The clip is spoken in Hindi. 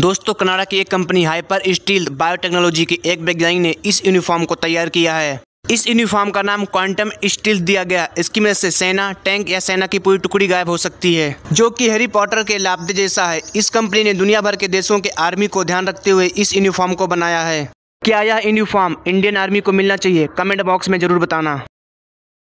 दोस्तों कनाडा की एक कंपनी हाइपर स्टील बायोटेक्नोलॉजी की एक वैज्ञानिक ने इस यूनिफॉर्म को तैयार किया है इस यूनिफॉर्म का नाम क्वांटम स्टील दिया गया इसकी मदद से सेना टैंक या सेना की पूरी टुकड़ी गायब हो सकती है जो कि हैरी पॉटर के लाभदे जैसा है इस कंपनी ने दुनिया भर के देशों के आर्मी को ध्यान रखते हुए इस यूनिफॉर्म को बनाया है क्या यह यूनिफॉर्म इंडियन आर्मी को मिलना चाहिए कमेंट बॉक्स में जरूर बताना